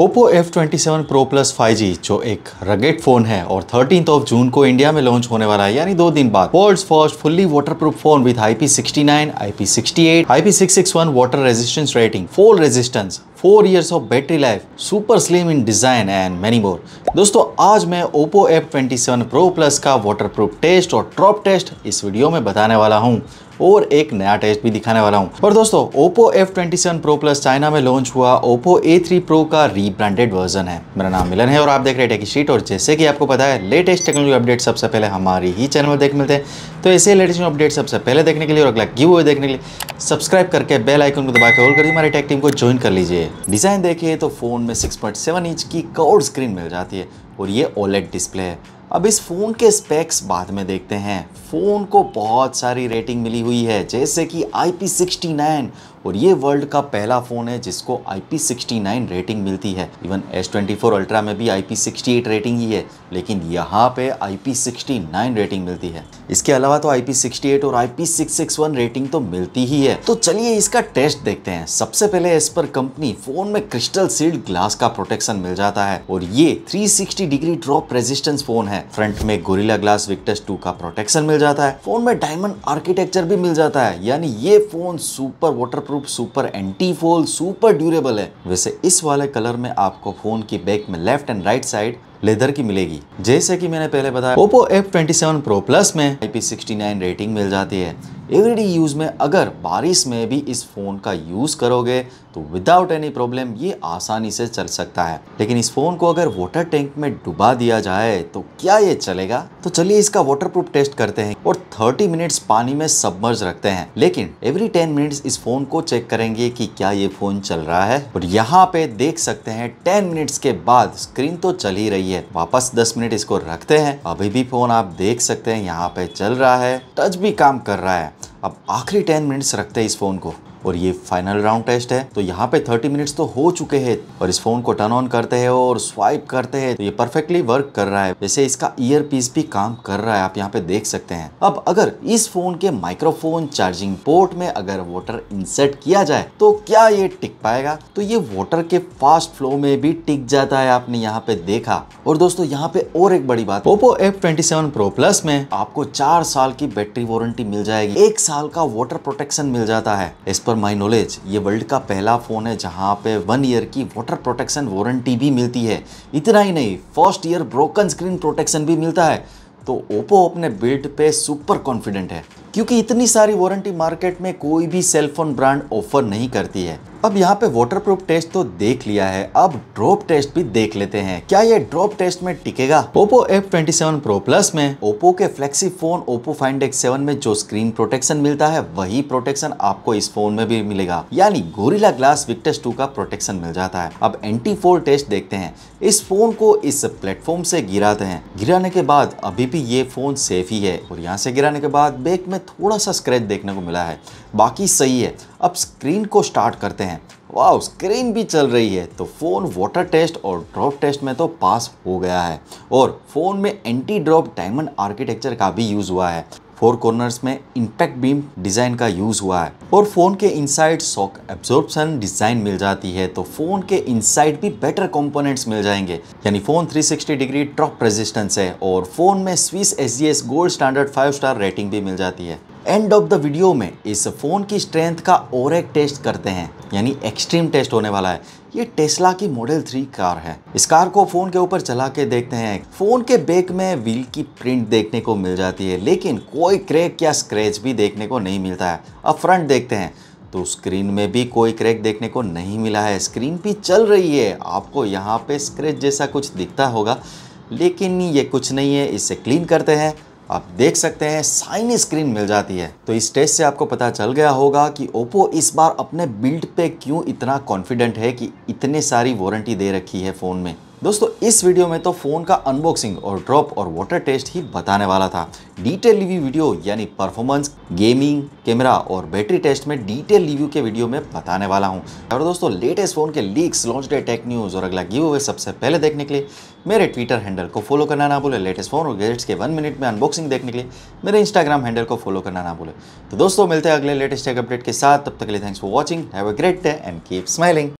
Oppo F27 Pro five G जो एक rugged phone है और थर्टीन ऑफ जून को इंडिया में लॉन्च होने वाला है यानी दो दिन बाद world first fully proof phone with six six one water resistance rating fall resistance four years of battery life super slim in design and many more दोस्तों आज मैं Oppo twenty seven pro plus का proof test और drop test इस video में बताने वाला हूँ और एक नया टेस्ट भी दिखाने वाला हूँ और दोस्तों Oppo F twenty seven pro plus China में लॉन्च हुआ ओप्पो ए थ्री प्रो का रीब्रांडेड वर्जन है मेरा नाम मिलन है और आप देख रहे हैं टेकी शीट और जैसे कि आपको पता है लेटेस्ट टेक्नोलॉजी अपडेट सबसे पहले हमारी ही चैनल में देख मिलते हैं तो ऐसे लेटेस्ट अपडेट सबसे पहले देखने के लिए और अगला गिव देखने के लिए सब्सक्राइब करके बेल आइकन को दबाकर ऑल कर दी हमारी टेक टीम को ज्वाइन कर लीजिए डिज़ाइन देखिए तो फ़ोन में 6.7 इंच की कर्व स्क्रीन मिल जाती है और ये ओलेट डिस्प्ले है अब इस फ़ोन के स्पेक्स बाद में देखते हैं फ़ोन को बहुत सारी रेटिंग मिली हुई है जैसे कि आई पी और ये वर्ल्ड का पहला फ़ोन है जिसको IP69 रेटिंग मिलती है इवन S24 अल्ट्रा में भी IP68 रेटिंग ही है लेकिन यहाँ पे IP69 रेटिंग मिलती है इसके अलावा तो IP68 और IP661 रेटिंग तो मिलती ही है तो चलिए इसका टेस्ट देखते हैं सबसे पहले इस पर कंपनी फ़ोन में क्रिस्टल सील्ड ग्लास का प्रोटेक्शन मिल जाता है और ये 360 डिग्री ड्रॉप रेजिस्टेंस फ़ोन है फ्रंट में गोरिला ग्लास विक्टस टू का प्रोटेक्शन मिल जाता है फ़ोन में डायमंड आर्किटेक्चर भी मिल जाता है यानी ये phone super water waterproof super anti fall super durable है वैसे इस वाले कलर में आपको फोन की बैक में left and right side leather की मिलेगी जैसे कि मैंने पहले बताया Oppo F twenty seven pro plus में I P sixty nine rating मिल जाती है एवरीडे यूज़ में अगर बारिश में भी इस फ़ोन का यूज़ करोगे तो विदाउट एनी प्रॉब्लम ये आसानी से चल सकता है लेकिन इस फ़ोन को अगर वाटर टैंक में डुबा दिया जाए तो क्या ये चलेगा तो चलिए इसका वाटर प्रूफ टेस्ट करते हैं और 30 मिनट्स पानी में सबमर्ज रखते हैं लेकिन एवरी 10 मिनट्स इस फ़ोन को चेक करेंगे कि क्या ये फ़ोन चल रहा है और यहाँ पे देख सकते हैं 10 मिनट्स के बाद स्क्रीन तो चल ही रही है चाहिए वापस 10 मिनट इसको रखते हैं अभी भी फोन आप देख सकते हैं यहाँ पे चल रहा है टच भी काम कर रहा है अब आखिरी 10 मिनट्स रखते हैं इस फोन को और ये फाइनल राउंड टेस्ट है तो यहाँ पे 30 मिनट्स तो हो चुके हैं और इस फोन को टर्न ऑन करते हैं और स्वाइप करते हैं तो ये परफेक्टली वर्क कर रहा है जैसे इसका ईयर पीस भी काम कर रहा है आप यहाँ पे देख सकते हैं अब अगर इस फोन के माइक्रोफोन चार्जिंग पोर्ट में अगर वाटर इंसर्ट किया जाए तो क्या ये टिक पाएगा तो ये वोटर के फास्ट फ्लो में भी टिक जाता है आपने यहाँ पे देखा और दोस्तों यहाँ पे और एक बड़ी बात Oppo F twenty seven pro plus में आपको चार साल की बैटरी वारंटी मिल जाएगी एक साल का वोटर प्रोटेक्शन मिल जाता है इस पर पर माई नॉलेज ये वर्ल्ड का पहला फ़ोन है जहाँ पे वन ईयर की वाटर प्रोटेक्शन वारंटी भी मिलती है इतना ही नहीं first year broken screen protection भी मिलता है तो ओप्पो अपने बिल्ड पे सुपर कॉन्फिडेंट है क्योंकि इतनी सारी वारंटी मार्केट में कोई भी सेलफोन ब्रांड ऑफर नहीं करती है अब यहाँ पे वाटरप्रूफ टेस्ट तो देख लिया है अब ड्रॉप टेस्ट भी देख लेते हैं क्या ये ड्रॉप टेस्ट में टिकेगा ओप्पो F27 Pro Plus में ओप्पो के flexi phone Oppo find seven में जो स्क्रीन प्रोटेक्शन मिलता है वही प्रोटेक्शन आपको इस फोन में भी मिलेगा यानी गोरिला ग्लास विक्टस टू का प्रोटेक्शन मिल जाता है अब एंटी फोर टेस्ट देखते हैं इस फोन को इस प्लेटफॉर्म से गिराते हैं गिराने के बाद अभी भी ये फोन सेफ ही है और यहाँ से गिराने के बाद बैक में थोड़ा सा स्क्रेच देखने को मिला है बाकी सही है अब स्क्रीन को स्टार्ट करते हैं वाह स्क्रीन भी चल रही है तो फ़ोन वाटर टेस्ट और ड्रॉप टेस्ट में तो पास हो गया है और फ़ोन में एंटी ड्रॉप डायमंड आर्किटेक्चर का भी यूज़ हुआ है फोर कॉर्नर्स में इंपैक्ट बीम डिज़ाइन का यूज़ हुआ है और फ़ोन के इनसाइड सॉक एब्जॉर्बसन डिज़ाइन मिल जाती है तो फ़ोन के इनसाइड भी बेटर कंपोनेंट्स मिल जाएंगे यानी फ़ोन 360 डिग्री ड्रॉप रेजिस्टेंस है और फ़ोन में Swiss S gold standard five star rating भी मिल जाती है एंड ऑफ द वीडियो में इस फ़ोन की स्ट्रेंथ का और एक टेस्ट करते हैं यानी एक्सट्रीम टेस्ट होने वाला है ये टेस्ला की मॉडल थ्री कार है इस कार को फ़ोन के ऊपर चला के देखते हैं फ़ोन के बैक में व्हील की प्रिंट देखने को मिल जाती है लेकिन कोई क्रैक या स्क्रैच भी देखने को नहीं मिलता है अब फ्रंट देखते हैं तो स्क्रीन में भी कोई क्रैक देखने को नहीं मिला है स्क्रीन भी चल रही है आपको यहाँ पे स्क्रैच जैसा कुछ दिखता होगा लेकिन ये कुछ नहीं है इसे क्लीन करते हैं आप देख सकते हैं साइन स्क्रीन मिल जाती है तो इस टेस्ट से आपको पता चल गया होगा कि ओप्पो इस बार अपने बिल्ड पे क्यों इतना कॉन्फिडेंट है कि इतने सारी वारंटी दे रखी है फ़ोन में दोस्तों इस वीडियो में तो फ़ोन का अनबॉक्सिंग और ड्रॉप और वाटर टेस्ट ही बताने वाला था डिटेल रिव्यू वीडियो यानी परफॉर्मेंस गेमिंग कैमरा और बैटरी टेस्ट में डिटेल रिव्यू के वीडियो में बताने वाला हूँ और दोस्तों लेटेस्ट फ़ोन के leaks launch day tech news और अगला गिव अवे सबसे पहले देखने के लिए मेरे ट्विटर हैंडल को फॉलो करना ना भूले लेटेस्ट फ़ोन और गेजेट्स के वन मिनट में अनबॉक्सिंग देखने के लिए मेरे इंस्टाग्राम हैंडल को फॉलो करना ना भूले तो दोस्तों मिलते हैं अगले लेटेस्ट अपडेट के साथ तब तक के लिए thanks for watching have a great day and keep smiling